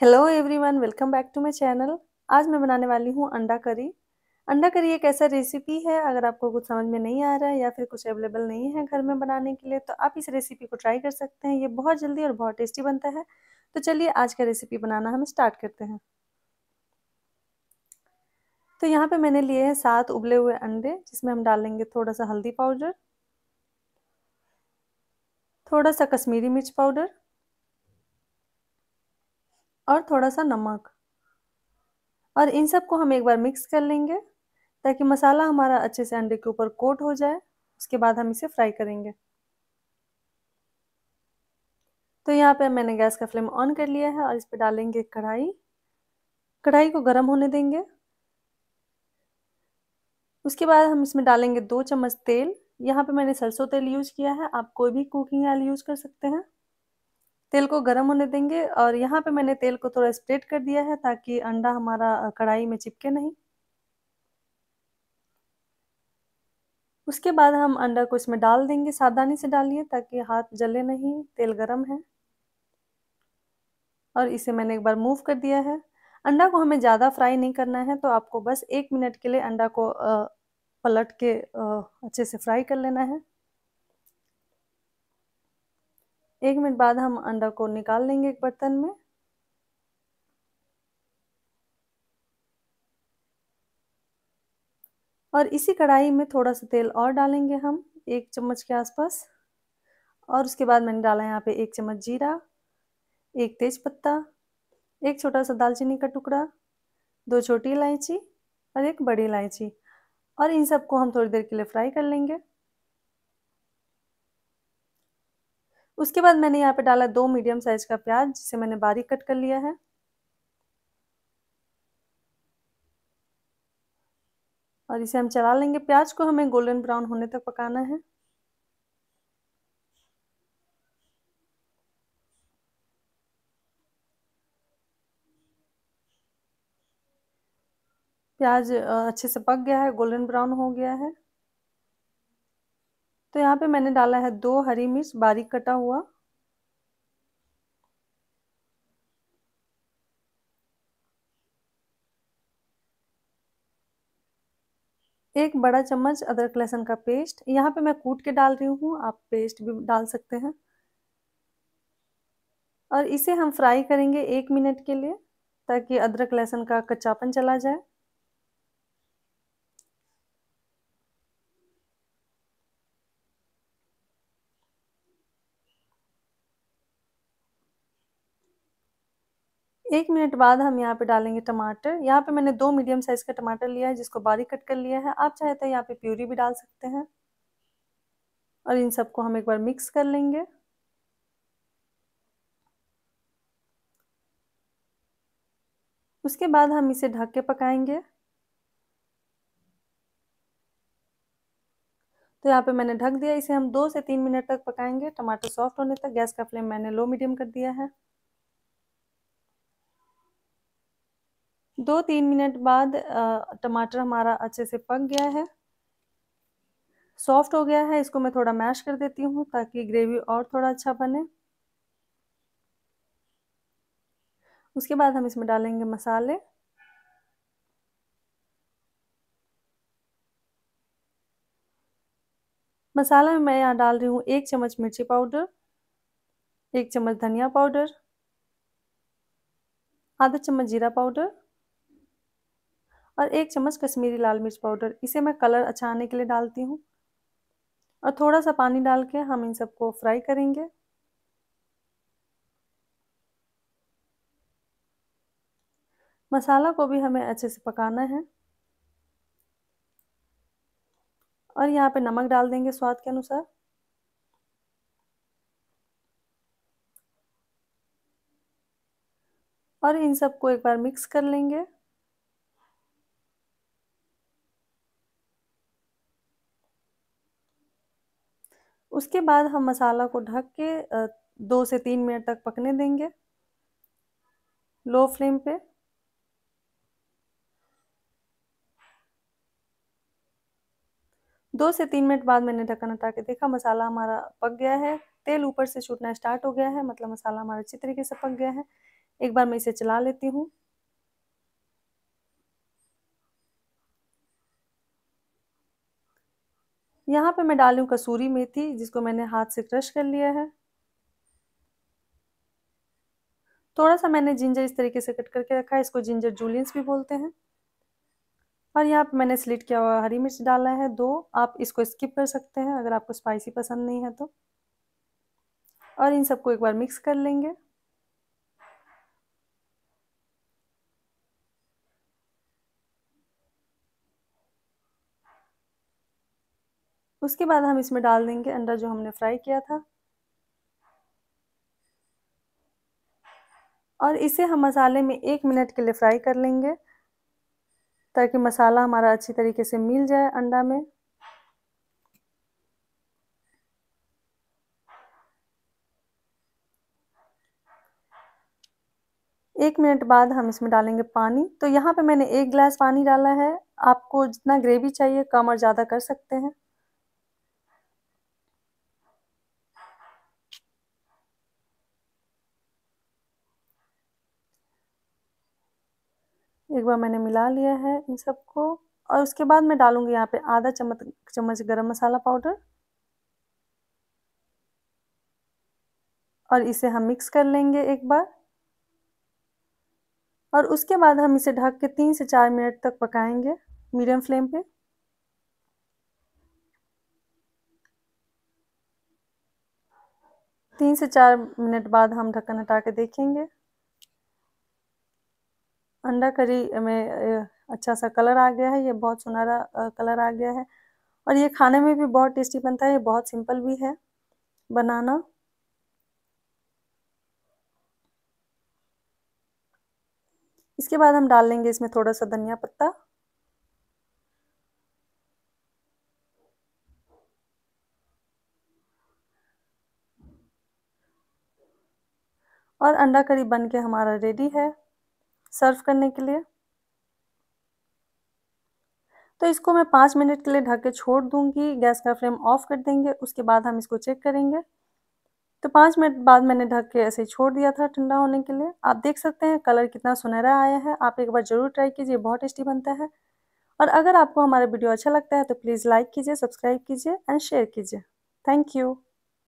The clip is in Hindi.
hello everyone welcome back to my channel आज मैं बनाने वाली हूँ अंडा करी अंडा करी एक ऐसा रेसिपी है अगर आपको कुछ समझ में नहीं आ रहा है या फिर कुछ अवेलेबल नहीं है घर में बनाने के लिए तो आप इस रेसिपी को ट्राई कर सकते हैं ये बहुत जल्दी और बहुत टेस्टी बनता है तो चलिए आज का रेसिपी बनाना हम स्टार्ट करते हैं तो यहाँ पर मैंने लिए हैं सात उबले हुए अंडे जिसमें हम डालेंगे थोड़ा सा हल्दी पाउडर थोड़ा सा कश्मीरी मिर्च पाउडर और थोड़ा सा नमक और इन सब को हम एक बार मिक्स कर लेंगे ताकि मसाला हमारा अच्छे से अंडे के ऊपर कोट हो जाए उसके बाद हम इसे फ्राई करेंगे तो यहाँ पे मैंने गैस का फ्लेम ऑन कर लिया है और इस पर डालेंगे कढ़ाई कढ़ाई को गर्म होने देंगे उसके बाद हम इसमें डालेंगे दो चम्मच तेल यहाँ पे मैंने सरसों तेल यूज़ किया है आप कोई भी कुकिंग ऑयल यूज़ कर सकते हैं तेल को गर्म होने देंगे और यहाँ पे मैंने तेल को थोड़ा स्प्रेड कर दिया है ताकि अंडा हमारा कढ़ाई में चिपके नहीं उसके बाद हम अंडा को इसमें डाल देंगे सावधानी से डालिए ताकि हाथ जले नहीं तेल गर्म है और इसे मैंने एक बार मूव कर दिया है अंडा को हमें ज़्यादा फ्राई नहीं करना है तो आपको बस एक मिनट के लिए अंडा को पलट के अच्छे से फ्राई कर लेना है एक मिनट बाद हम अंडा को निकाल लेंगे एक बर्तन में और इसी कढ़ाई में थोड़ा सा तेल और डालेंगे हम एक चम्मच के आसपास और उसके बाद मैंने डाला यहाँ पे एक चम्मच जीरा एक तेज पत्ता एक छोटा सा दालचीनी का टुकड़ा दो छोटी इलायची और एक बड़ी इलायची और इन सबको हम थोड़ी देर के लिए फ्राई कर लेंगे उसके बाद मैंने यहाँ पे डाला दो मीडियम साइज का प्याज जिसे मैंने बारीक कट कर लिया है और इसे हम चला लेंगे प्याज को हमें गोल्डन ब्राउन होने तक पकाना है प्याज अच्छे से पक गया है गोल्डन ब्राउन हो गया है तो यहाँ पे मैंने डाला है दो हरी मिर्च बारीक कटा हुआ एक बड़ा चम्मच अदरक लहसुन का पेस्ट यहाँ पे मैं कूट के डाल रही हूँ आप पेस्ट भी डाल सकते हैं और इसे हम फ्राई करेंगे एक मिनट के लिए ताकि अदरक लहसुन का कच्चापन चला जाए एक मिनट बाद हम यहाँ पे डालेंगे टमाटर यहाँ पे मैंने दो मीडियम साइज़ का टमाटर लिया है जिसको बारीक कट कर लिया है आप चाहे तो यहाँ पे प्यूरी भी डाल सकते हैं और इन सबको हम एक बार मिक्स कर लेंगे उसके बाद हम इसे ढक के पकाएंगे तो यहाँ पे मैंने ढक दिया इसे हम दो से तीन मिनट तक पकाएंगे टमाटर सॉफ्ट होने तक गैस का फ्लेम मैंने लो मीडियम कर दिया है दो तीन मिनट बाद टमाटर हमारा अच्छे से पक गया है सॉफ्ट हो गया है इसको मैं थोड़ा मैश कर देती हूँ ताकि ग्रेवी और थोड़ा अच्छा बने उसके बाद हम इसमें डालेंगे मसाले मसाला में मैं यहाँ डाल रही हूँ एक चम्मच मिर्ची पाउडर एक चम्मच धनिया पाउडर आधा चम्मच जीरा पाउडर और एक चम्मच कश्मीरी लाल मिर्च पाउडर इसे मैं कलर अच्छा आने के लिए डालती हूँ और थोड़ा सा पानी डाल के हम इन सबको फ्राई करेंगे मसाला को भी हमें अच्छे से पकाना है और यहाँ पे नमक डाल देंगे स्वाद के अनुसार और इन सबको एक बार मिक्स कर लेंगे उसके बाद हम मसाला को ढक के दो से तीन मिनट तक पकने देंगे लो फ्लेम पे दो से तीन मिनट बाद मैंने ढक्कन हटा के देखा मसाला हमारा पक गया है तेल ऊपर से छूटना स्टार्ट हो गया है मतलब मसाला हमारा अच्छी तरीके से पक गया है एक बार मैं इसे चला लेती हूँ यहाँ पे मैं डालूँ कसूरी मेथी जिसको मैंने हाथ से क्रश कर लिया है थोड़ा सा मैंने जिंजर इस तरीके से कट करके रखा है इसको जिंजर जूलियंस भी बोलते हैं और यहाँ पे मैंने स्लिट किया हुआ हरी मिर्च डाला है दो आप इसको स्किप कर सकते हैं अगर आपको स्पाइसी पसंद नहीं है तो और इन सबको एक बार मिक्स कर लेंगे उसके बाद हम इसमें डाल देंगे अंडा जो हमने फ्राई किया था और इसे हम मसाले में एक मिनट के लिए फ्राई कर लेंगे ताकि मसाला हमारा अच्छी तरीके से मिल जाए अंडा में एक मिनट बाद हम इसमें डालेंगे पानी तो यहाँ पे मैंने एक गिलास पानी डाला है आपको जितना ग्रेवी चाहिए कम और ज़्यादा कर सकते हैं एक बार मैंने मिला लिया है इन सबको और उसके बाद मैं डालूंगी यहाँ पे आधा चम्मच चम्मच गरम मसाला पाउडर और इसे हम मिक्स कर लेंगे एक बार और उसके बाद हम इसे ढक के तीन से चार मिनट तक पकाएंगे मीडियम फ्लेम पे तीन से चार मिनट बाद हम ढक्कन हटा के देखेंगे अंडा करी में अच्छा सा कलर आ गया है ये बहुत सुनहरा कलर आ गया है और ये खाने में भी बहुत टेस्टी बनता है ये बहुत सिंपल भी है बनाना इसके बाद हम डाल लेंगे इसमें थोड़ा सा धनिया पत्ता और अंडा करी बन के हमारा रेडी है सर्व करने के लिए तो इसको मैं पाँच मिनट के लिए ढक के छोड़ दूंगी गैस का फ्लेम ऑफ कर देंगे उसके बाद हम इसको चेक करेंगे तो पाँच मिनट बाद मैंने ढक के ऐसे ही छोड़ दिया था ठंडा होने के लिए आप देख सकते हैं कलर कितना सुनहरा आया है आप एक बार ज़रूर ट्राई कीजिए बहुत टेस्टी बनता है और अगर आपको हमारा वीडियो अच्छा लगता है तो प्लीज़ लाइक कीजिए सब्सक्राइब कीजिए एंड शेयर कीजिए थैंक यू